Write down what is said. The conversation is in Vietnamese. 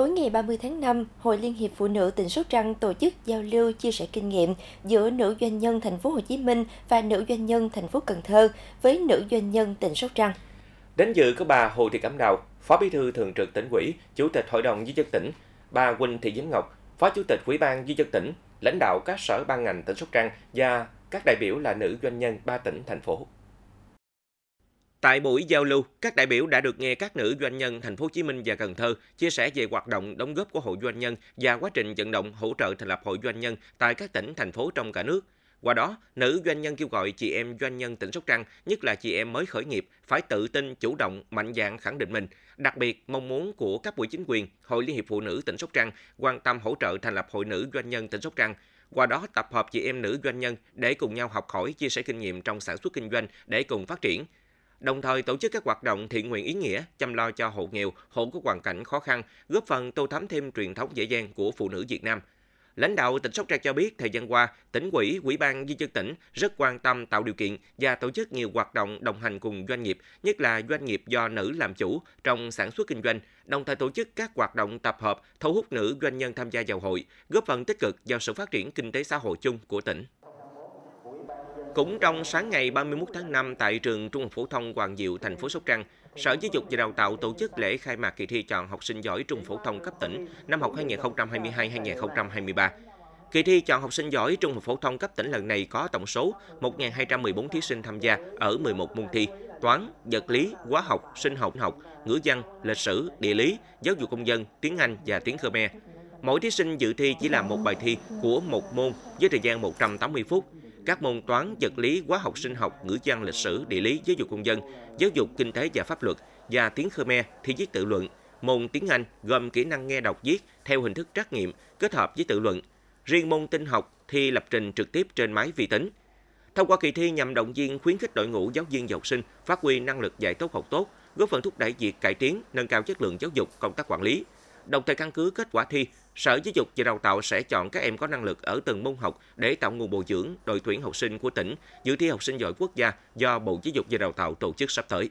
Tối ngày 30 tháng 5, Hội Liên hiệp Phụ nữ tỉnh Sóc Trăng tổ chức giao lưu chia sẻ kinh nghiệm giữa nữ doanh nhân thành phố Hồ Chí Minh và nữ doanh nhân thành phố Cần Thơ với nữ doanh nhân tỉnh Sóc Trăng. Đến dự có bà Hồ Thị Cẩm Đào, Phó Bí thư Thường trực tỉnh ủy, Chủ tịch Hội đồng nhân dân tỉnh, bà Quỳnh Thị Diễm Ngọc, Phó Chủ tịch Ủy ban nhân dân tỉnh, lãnh đạo các sở ban ngành tỉnh Sóc Trăng và các đại biểu là nữ doanh nhân ba tỉnh thành phố. Tại buổi giao lưu, các đại biểu đã được nghe các nữ doanh nhân thành phố Hồ Chí Minh và Cần Thơ chia sẻ về hoạt động đóng góp của hội doanh nhân và quá trình vận động hỗ trợ thành lập hội doanh nhân tại các tỉnh thành phố trong cả nước. Qua đó, nữ doanh nhân kêu gọi chị em doanh nhân tỉnh Sóc Trăng, nhất là chị em mới khởi nghiệp, phải tự tin, chủ động, mạnh dạn khẳng định mình. Đặc biệt, mong muốn của các buổi chính quyền, Hội Liên hiệp Phụ nữ tỉnh Sóc Trăng quan tâm hỗ trợ thành lập Hội nữ doanh nhân tỉnh Sóc Trăng. Qua đó, tập hợp chị em nữ doanh nhân để cùng nhau học hỏi, chia sẻ kinh nghiệm trong sản xuất kinh doanh để cùng phát triển – đồng thời tổ chức các hoạt động thiện nguyện ý nghĩa chăm lo cho hộ nghèo, hộ có hoàn cảnh khó khăn, góp phần tô thắm thêm truyền thống dễ dàng của phụ nữ Việt Nam. Lãnh đạo tỉnh Sóc Trăng cho biết thời gian qua, tỉnh ủy, ủy ban di dân tỉnh rất quan tâm tạo điều kiện và tổ chức nhiều hoạt động đồng hành cùng doanh nghiệp, nhất là doanh nghiệp do nữ làm chủ trong sản xuất kinh doanh, đồng thời tổ chức các hoạt động tập hợp thu hút nữ doanh nhân tham gia vào hội, góp phần tích cực vào sự phát triển kinh tế xã hội chung của tỉnh. Cũng trong sáng ngày 31 tháng 5 tại trường Trung học phổ thông Hoàng Diệu, thành phố Sóc Trăng, Sở Giáo dục và Đào tạo tổ chức lễ khai mạc kỳ thi chọn học sinh giỏi trung phổ thông cấp tỉnh năm học 2022-2023. Kỳ thi chọn học sinh giỏi trung học phổ thông cấp tỉnh lần này có tổng số 1.214 thí sinh tham gia ở 11 môn thi toán, vật lý, hóa học, sinh học học, ngữ văn, lịch sử, địa lý, giáo dục công dân, tiếng Anh và tiếng Khmer. Mỗi thí sinh dự thi chỉ làm một bài thi của một môn với thời gian 180 phút. Các môn toán, vật lý, hóa học sinh học, ngữ văn, lịch sử, địa lý, giáo dục công dân, giáo dục kinh tế và pháp luật và tiếng Khmer thi viết tự luận. Môn tiếng Anh gồm kỹ năng nghe đọc viết theo hình thức trắc nghiệm kết hợp với tự luận. Riêng môn tin học thi lập trình trực tiếp trên máy vi tính. Thông qua kỳ thi nhằm động viên khuyến khích đội ngũ giáo viên và học sinh phát huy năng lực dạy tốt học tốt, góp phần thúc đẩy việc cải tiến, nâng cao chất lượng giáo dục, công tác quản lý, Đồng thời căn cứ kết quả thi, Sở Giáo dục và Đào tạo sẽ chọn các em có năng lực ở từng môn học để tạo nguồn bồi dưỡng đội tuyển học sinh của tỉnh dự thi học sinh giỏi quốc gia do Bộ Giáo dục và Đào tạo tổ chức sắp tới.